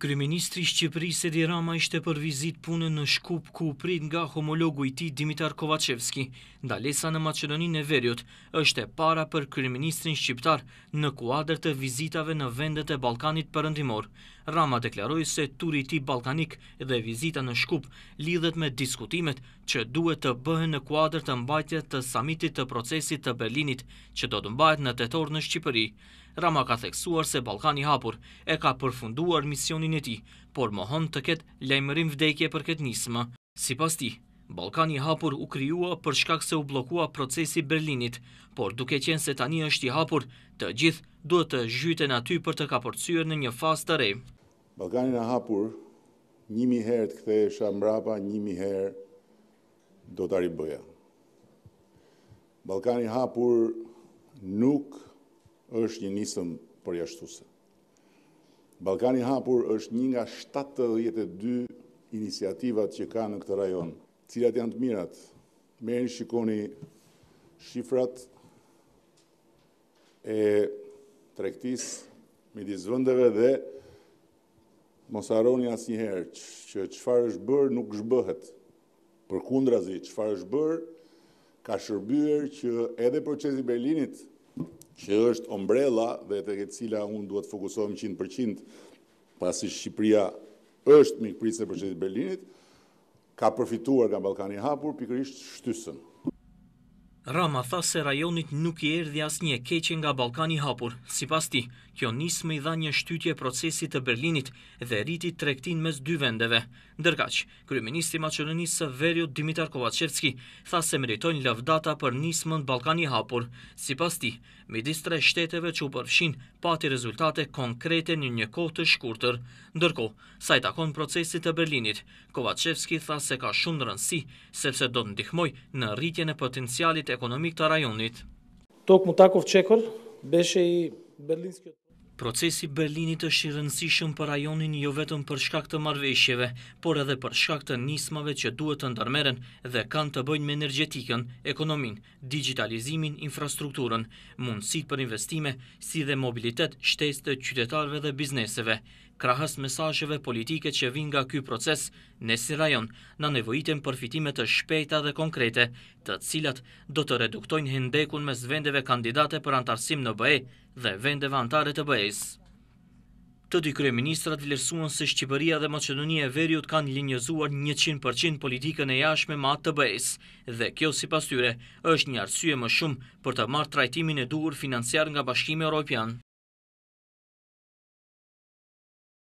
Kryministri Shqipërisë Edi Rama ishte për vizit punën në Shkup ku prit nga homologu i tij Dimitar Kovacevski. Ndalesa në Maqedoninë e Veriut është e para për kryeministrin shqiptar në kuadër të vizitave në vendet e Ballkanit Perëndimor. Rama deklaroi se turi i balkanik ballkanik dhe vizita në Shkup lidhet me diskutimet që duhet të bëhen në kuadër të mbajtjes të samitit të procesit të Berlinit që do të mbahet në tetor në Shqipëri. Rama ka theksuar se Balkani hapur e ka përfunduar misionin e ti, por mohon të ketë lejmërim vdekje për këtë nisma. Si pas ti, Balkani hapur u kryua për shkak se u blokua procesi Berlinit, por duke qenë se tani është i hapur, të gjithë duhet të zhyten aty për të kapërcyër në një fas të rej. Balkani në hapur, njimi herë të e shambrapa, njimi herë do të arribëja. Balkani hapur nuk nuk është një nisëm përjashtuse. Balkani Hapur është një nga 72 inisiativat që ka në këtë rajon, cilat janë të mirat, merë një shikoni shifrat e trektis, midis vëndeve dhe mosaroni asë njëherë, që qëfar është bërë nuk shbëhet, për kundra zi qëfar është bërë, ka shërbyrë që edhe procesi Berlinit, që është ombrella dhe të këtë cila unë duhet fokusohem 100% pasi Shqipria është mikëpritës e përshetit Berlinit, ka përfituar nga Balkani Hapur, pikërisht shtysën. Rama tha se rajonit nuk i erdi as një keqe nga Balkani hapur. Si pas ti, kjo nisë me i dha një shtytje procesit të Berlinit dhe rriti trektin mes dy vendeve. Ndërkaq, Kryeministri Macedonisë së Dimitar Kovacevski tha se meritojnë lëvdata për nismën Balkani hapur. Si pas ti, midis tre shteteve që u përfshin pati rezultate konkrete një një kohë të shkurtër. Ndërko, sa i takon procesit të Berlinit, Kovacevski tha se ka shumë rënsi sepse do të ndihmoj në rritjen e potencialit e ekonomik të rajonit. Tok Mutakov Qekor, beshe i Berlinskjot. Procesi Berlinit është i rëndësishëm për rajonin jo vetëm për shkak të marveshjeve, por edhe për shkak të nismave që duhet të ndërmeren dhe kanë të bëjnë me energetikën, ekonomin, digitalizimin, infrastrukturën, mundësit për investime, si dhe mobilitet shtes të qytetarve dhe bizneseve krahës mesajëve politike që vinë nga ky proces në si rajon, në nevojitën përfitimet të shpejta dhe konkrete, të cilat do të reduktojnë hendekun mes vendeve kandidate për antarësim në bëhe dhe vendeve antare të bëhejës. Të dy kryeministrat ministrat vlerësuan se Shqipëria dhe Maqedonia e Veriut kanë linjëzuar 100% politikën e jashtme me atë të BE-s dhe kjo sipas tyre është një arsye më shumë për të marrë trajtimin e duhur financiar nga Bashkimi Evropian.